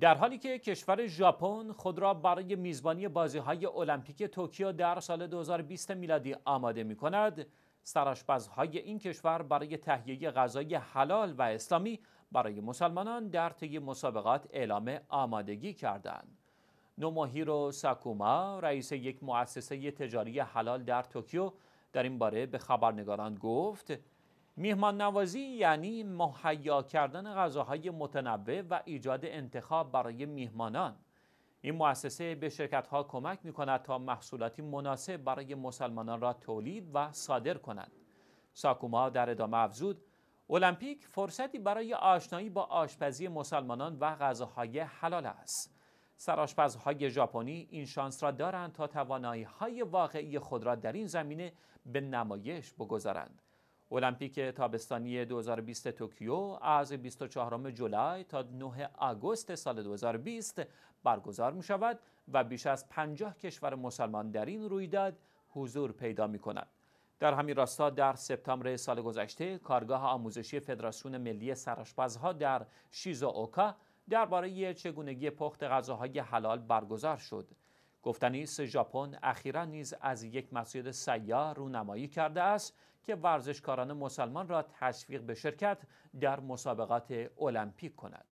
در حالی که کشور ژاپن خود را برای میزبانی بازی های المپیک توکیو در سال 2020 میلادی آماده می کند، های این کشور برای تهیه غذای حلال و اسلامی برای مسلمانان در طی مسابقات اعلام آمادگی کردند. نوموهیرو ساکوما رئیس یک مؤسسه تجاری حلال در توکیو در این باره به خبرنگاران گفت میهمان نوازی یعنی مهیا کردن غذاهای متنوع و ایجاد انتخاب برای میهمانان این مؤسسه به شرکت ها کمک می کند تا محصولاتی مناسب برای مسلمانان را تولید و صادر کند ساکوما در ادامه افزود المپیک فرصتی برای آشنایی با آشپزی مسلمانان و غذاهای حلال است سرآشپزهای ژاپنی این شانس را دارند تا توانایی های واقعی خود را در این زمینه به نمایش بگذارند المپیک تابستانی 2020 توکیو از 24 جولای تا 9 آگوست سال 2020 برگزار می شود و بیش از 50 کشور مسلمان در این رویداد حضور پیدا می کند. در همین راستا در سپتامبر سال گذشته کارگاه آموزشی فدراسیون ملی سرآشپزها در شیزاوکا درباره چگونگی پخت غذاهای حلال برگزار شد. است ژاپن اخیرا نیز از یک مسجد سیار رونمایی کرده است که ورزشکاران مسلمان را تشویق به شرکت در مسابقات المپیک کند